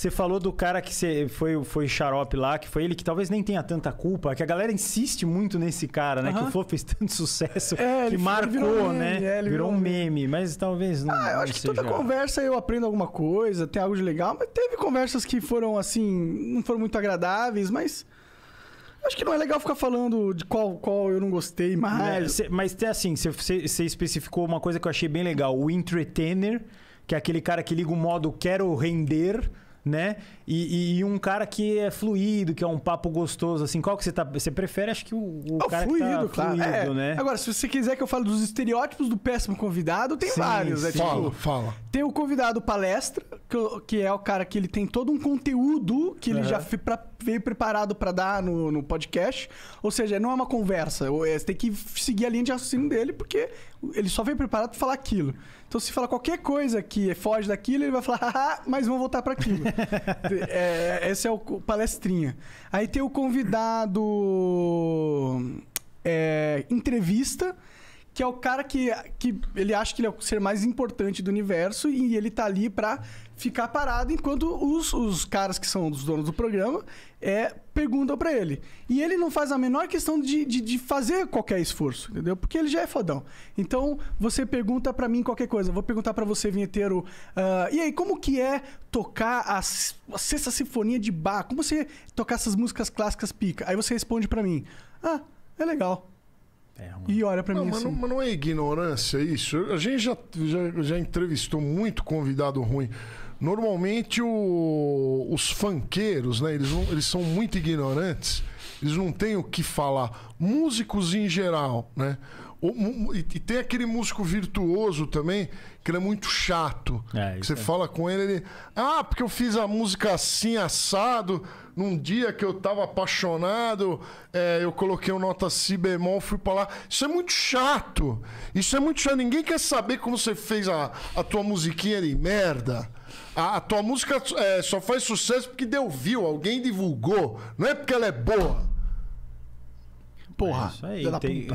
Você falou do cara que foi, foi xarope lá, que foi ele que talvez nem tenha tanta culpa, que a galera insiste muito nesse cara, né? Uhum. Que o Flow fez tanto sucesso é, que marcou, virou né? Meme, é, virou um meme, mas talvez não. Ah, eu acho que toda conversa eu aprendo alguma coisa, tem algo de legal, mas teve conversas que foram assim, não foram muito agradáveis, mas. Acho que não é legal ficar falando de qual, qual eu não gostei é, mais. É, mas tem assim, você especificou uma coisa que eu achei bem legal: o entertainer, que é aquele cara que liga o modo quero render né? E, e, e, um cara que é fluido, que é um papo gostoso, assim, qual que você tá. Você prefere, acho que o, o cara fluido, que tá fluido, claro. é. Né? Agora, se você quiser que eu fale dos estereótipos do péssimo convidado, tem sim, vários. Né? Sim. tipo, fala, fala. Tem o convidado palestra, que, que é o cara que ele tem todo um conteúdo que ele uhum. já pra, veio preparado para dar no, no, podcast. Ou seja, não é uma conversa. É, você tem que seguir a linha de raciocínio dele, porque ele só veio preparado para falar aquilo. Então, se falar qualquer coisa que foge daquilo, ele vai falar, ah, mas vamos voltar para aquilo. é, esse é o palestrinha. Aí tem o convidado é, entrevista que é o cara que, que ele acha que ele é o ser mais importante do universo e ele tá ali pra ficar parado, enquanto os, os caras que são os donos do programa é, perguntam pra ele. E ele não faz a menor questão de, de, de fazer qualquer esforço, entendeu? Porque ele já é fodão. Então, você pergunta pra mim qualquer coisa. vou perguntar pra você, vinheteiro, uh, e aí, como que é tocar a, a Sexta Sinfonia de Bach? Como você tocar essas músicas clássicas pica? Aí você responde pra mim, ah, é legal. É E olha para mim mas assim. Não, mas não é ignorância isso? A gente já, já, já entrevistou muito convidado ruim. Normalmente o, os fanqueiros, né? Eles, não, eles são muito ignorantes. Eles não têm o que falar. Músicos em geral, né? O, e tem aquele músico virtuoso também, que ele é muito chato. É, você é. fala com ele, ele. Ah, porque eu fiz a música assim, assado, num dia que eu tava apaixonado, é, eu coloquei uma nota si bemol, fui pra lá. Isso é muito chato. Isso é muito chato. Ninguém quer saber como você fez a, a tua musiquinha de merda. A, a tua música é, só faz sucesso porque deu view, alguém divulgou. Não é porque ela é boa. Porra. É isso aí, tem...